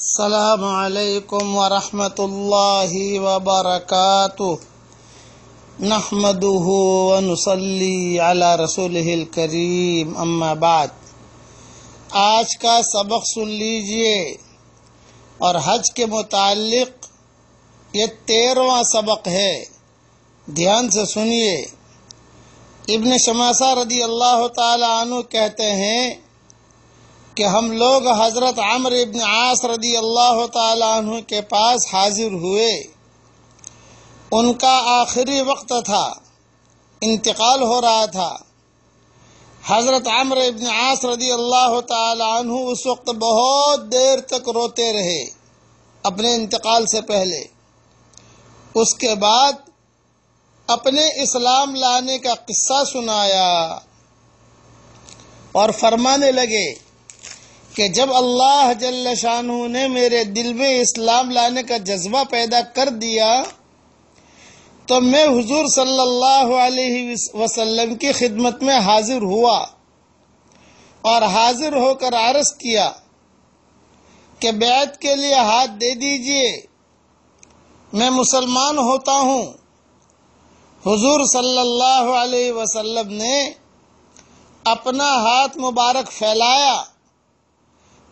السلام عليكم ورحمة الله وبركاته نحمده ونصلي على رسوله الكريم أما بعد आज का सबक सुन लीजिए और हज के मुतालिक ये तेरवा सबक है ध्यान से सुनिए इब्न शमासा रदी अल्लाह ताला कहते हैं कि हम लोग हज़रत आमर इबन आस रदी अल्लाह तु के पास हाजिर हुए उनका आखिरी वक्त था इंतकाल हो रहा था हज़रत आमर इबन आस रदी अल्लाह तु उस वक्त बहुत देर तक रोते रहे अपने इंतकाल से पहले उसके बाद अपने इस्लाम लाने का किस्सा सुनाया और फरमाने लगे कि जब अल्लाह जल्ल शाह ने मेरे दिल में इस्लाम लाने का जज्बा पैदा कर दिया तो मैं हुजूर सल्लल्लाहु अलैहि वसल्लम की खिदमत में हाजिर हुआ और हाजिर होकर आरस किया कि बैत के लिए हाथ दे दीजिए मैं मुसलमान होता हूँ हुजूर सल्लल्लाहु अलैहि वसल्लम ने अपना हाथ मुबारक फैलाया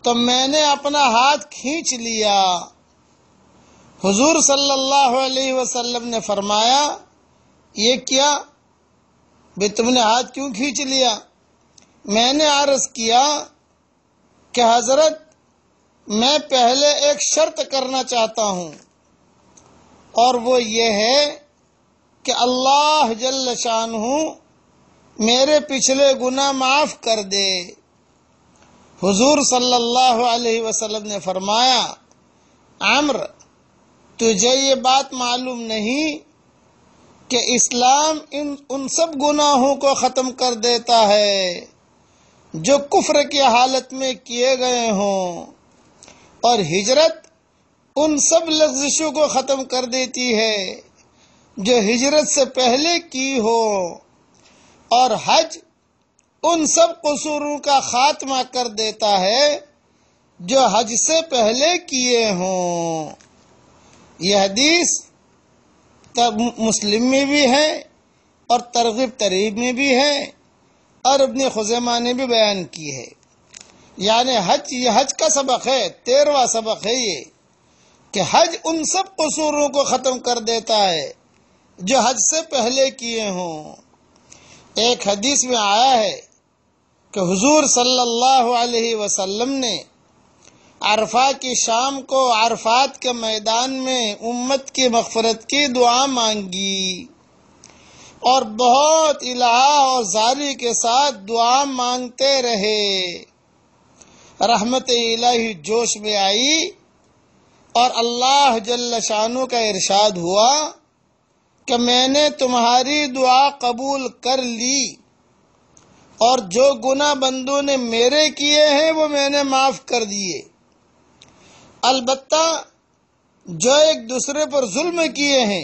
तो मैंने अपना हाथ खींच लिया हुजूर सल्लल्लाहु अलैहि वसल्लम ने फरमाया ये क्या भाई तुमने हाथ क्यों खींच लिया मैंने आरस किया कि हजरत मैं पहले एक शर्त करना चाहता हूं और वो ये है कि अल्लाह जल्ल शान हूँ मेरे पिछले गुना माफ़ कर दे हुजूर सल्लल्लाहु अलैहि वसल्लम ने फरमाया आम्र तुझे ये बात मालूम नहीं कि इस्लाम इन उन सब गुनाहों को ख़त्म कर देता है जो कुफ्र की हालत में किए गए हों और हिजरत उन सब लफ्जिशों को ख़त्म कर देती है जो हिजरत से पहले की हो और हज उन सब कसूरों का खात्मा कर देता है जो हज से पहले किए हों यह हदीस तब मुस्लिम में भी है और तरगब तरीब में भी है और अपने खुजमा ने भी बयान की है यानि हज ये हज का सबक है तेरवा सबक है ये कि हज उन सब कसूरों को ख़त्म कर देता है जो हज से पहले किए हों एक हदीस में आया है कि हुजूर सल्लल्लाहु अलैहि वसल्लम ने अरफा की शाम को अरफात के मैदान में उम्मत की मगफरत की दुआ मांगी और बहुत इलाह और जारी के साथ दुआ मांगते रहे रहमत इलाही जोश में आई और अल्लाह जल्ल शानू का इरशाद हुआ कि मैंने तुम्हारी दुआ कबूल कर ली और जो गुना बंदों ने मेरे किए हैं वो मैंने माफ कर दिए अलबत्ता जो एक दूसरे पर जुल्म किए हैं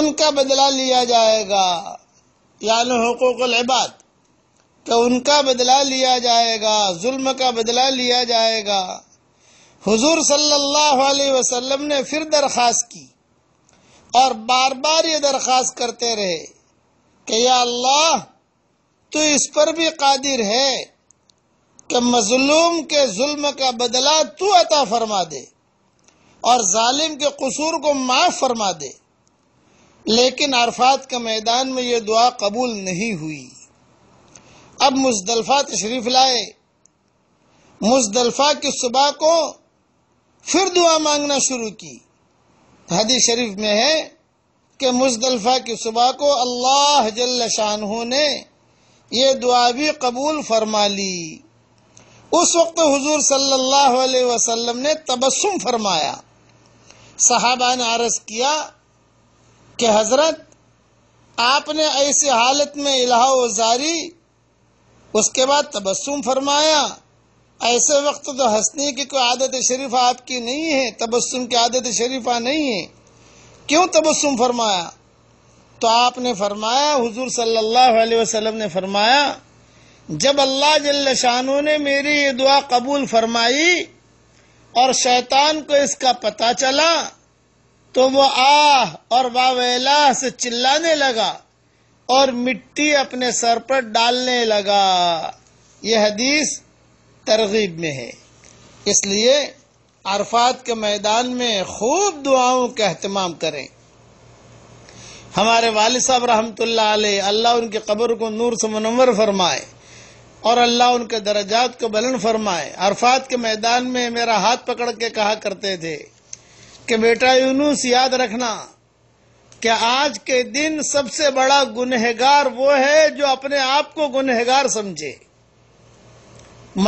उनका बदला लिया जाएगा यानी हकूक इबाद तो उनका बदला लिया जाएगा जुल्म का बदला लिया जाएगा हुजूर सल्लल्लाहु अलैहि वसल्लम ने फिर दरख्वास्त की और बार बार ये दरख्वास्त करते रहे कि या अल्लाह तो इस पर भी कादिर है कि मजलूम के जुल्म का बदला तू अता फरमा दे और जालिम के कसूर को माफ फरमा दे लेकिन अरफात के मैदान में यह दुआ कबूल नहीं हुई अब मुजदलफा तशरीफ लाए मुजदलफा की सुबह को फिर दुआ मांगना शुरू की हदी शरीफ में है कि मुजदलफा की सुबह को अल्लाह जल्ल शाहू ने ये दुआ भी कबूल फरमा ली उस वक्त हुजूर सल्लल्लाहु अलैहि वसल्लम ने तबस्सुम फरमाया साहबा ने अर्ज किया कि हजरत आपने ऐसी हालत में इलाहा उजारी उसके बाद तबस्सुम फरमाया ऐसे वक्त तो हंसने की कोई आदत शरीफा आपकी नहीं है तबस्सुम की आदत शरीफा नहीं है क्यों तबस्सुम फरमाया तो आपने फरमाया हुजूर सल्लल्लाहु अलैहि वसल्लम ने फरमाया जब अल्लाह जल्ल शानों ने मेरी ये दुआ कबूल फरमाई और शैतान को इसका पता चला तो वो आह और वावेला से चिल्लाने लगा और मिट्टी अपने सर पर डालने लगा यह हदीस तरगीब में है इसलिए अरफात के मैदान में खूब दुआओं का अहतमाम करें हमारे वाल साहब रहमत अल्लाह उनकी कब्र को नूर से मनवर फरमाए और अल्लाह उनके दर्जात को बलन फरमाए अरफात के मैदान में मेरा हाथ पकड़ के कहा करते थे कि बेटा यूनुस याद रखना कि आज के दिन सबसे बड़ा गुनहगार वो है जो अपने आप को गुनहगार समझे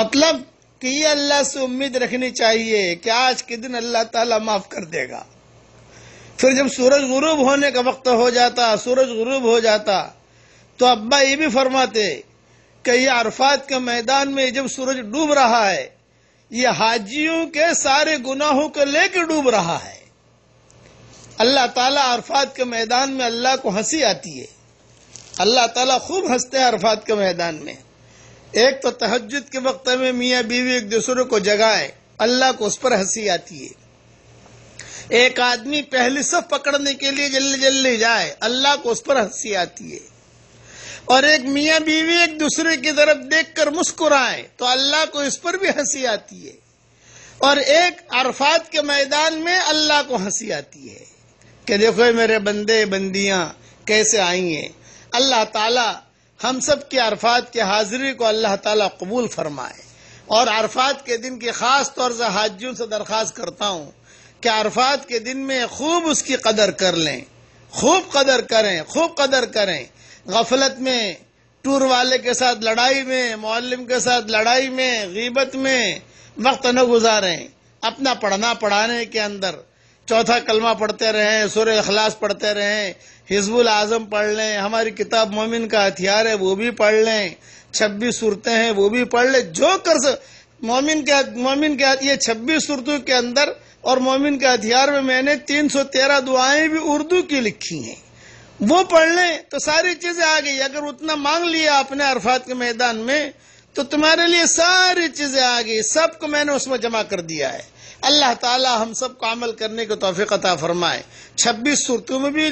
मतलब कि ये अल्लाह से उम्मीद रखनी चाहिए कि आज के दिन अल्लाह ताला माफ कर देगा फिर जब सूरज गुरूब होने का वक्त हो जाता सूरज गुरूब हो जाता तो अब्बा ये भी फरमाते कि ये अरफात के मैदान में जब सूरज डूब रहा है ये हाजियों के सारे गुनाहों को लेकर डूब रहा है अल्लाह ताला अरफात के मैदान में अल्लाह को हंसी आती है अल्लाह ताला खूब हंसते हैं अरफात के मैदान में एक तो तहजद के वक्त में मियाँ बीवी एक दूसरे को जगाए अल्लाह को उस पर हंसी आती है एक आदमी पहले से पकड़ने के लिए जल्दी जल्दी जाए अल्लाह को उस पर हंसी आती है और एक मियाँ बीवी एक दूसरे की तरफ देखकर मुस्कुराए तो अल्लाह को इस पर भी हंसी आती है और एक अरफात के मैदान में अल्लाह को हंसी आती है कि देखो मेरे बंदे बंदियां कैसे आई हैं अल्लाह ताला हम सब के अरफात के हाजिरी को अल्लाह ताला कबूल फरमाए और अरफात के दिन की खास तौर से हाजियों से दरख्वास्त करता हूँ कि अरफात के दिन में खूब उसकी कदर कर लें खूब कदर करें खूब कदर करें गफलत में टूर वाले के साथ लड़ाई में मोलम के साथ लड़ाई में गीबत में वक्त न गुजारें अपना पढ़ना पढ़ाने के अंदर चौथा कलमा पढ़ते रहें सुर अखलास पढ़ते रहें हिजबुल आजम पढ़ लें हमारी किताब मोमिन का हथियार है वो भी पढ़ लें छब्बीस सूरतें हैं वो भी पढ़ लें जो कर मोमिन के मोमिन के ये छब्बीस सूरतों के अंदर और मोमिन के हथियार में मैंने 313 दुआएं भी उर्दू की लिखी हैं वो पढ़ लें तो सारी चीजें आ गई अगर उतना मांग लिया आपने अरफात के मैदान में तो तुम्हारे लिए सारी चीजें आ गई सबको मैंने उसमें जमा कर दिया है अल्लाह ताला हम सबको अमल करने को तोफ़ी कता फरमाए छब्बीस सूरतों में भी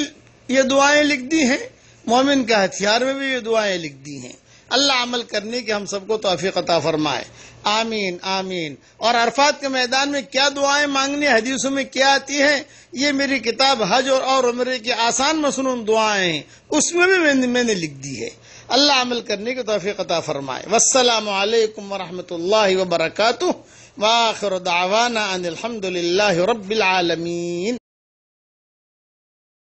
ये दुआएं लिख दी हैं मोमिन के हथियार में भी ये दुआएं लिख दी हैं अल्लाह अमल करने की हम सबको अता फरमाए आमीन आमीन और अरफात के मैदान में क्या दुआएं मांगनी हदीसों में क्या आती हैं ये मेरी किताब हज और, और उम्र की आसान मसनून दुआएं हैं उसमें भी मैंने, मैंने लिख दी है अल्लाह अमल करने की अता फरमाए वसलम वरहमत ला वरक वाखिर दावाना अनिलहमदिल्ला रबालमीन